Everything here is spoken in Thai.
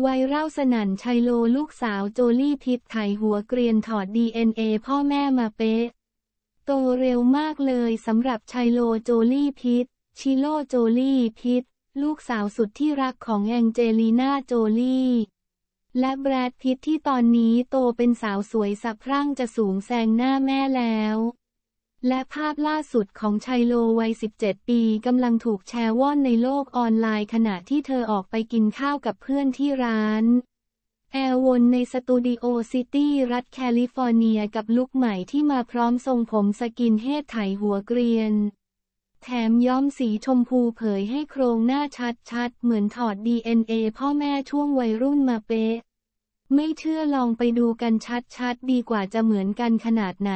ไวรัลสนันชัยโลลูกสาวโจลี่ทิพไถหัวเกรียนถอด DNA พ่อแม่มาเป๊ะ โตเร็วมากเลยสำหรับชัยโลโจลี่พิษ ชิโลโจลี่พิษ ลูกสาวสุดที่รักของแองเจลีนาโจลี่ และแบรดพิตที่ตอนนี้โตเป็นสาวสวยสับพรั่งจะสูงแซงหน้าแม่แล้วและภาพล่าสุดของชัยโลวัย 17 ปีกำลังถูกแชร์ว่อนในโลกออนไลน์ ขณะที่เธอออกไปกินข้าวกับเพื่อนที่ร้าน แอร์วนในสตูดิโอซิตี้รัฐแคลิฟอร์เนียกับลุคใหม่ที่มาพร้อมทรงผมสกินเฮดไถหัวเกรียน แถมย้อมสีชมพูเผยให้โครงหน้าชัดชัดเหมือนถอด DNA พ่อแม่ช่วงวัยรุ่นมาเป๊ะ ไม่เชื่อลองไปดูกันชัดชัดดีกว่าจะเหมือนกันขนาดไหน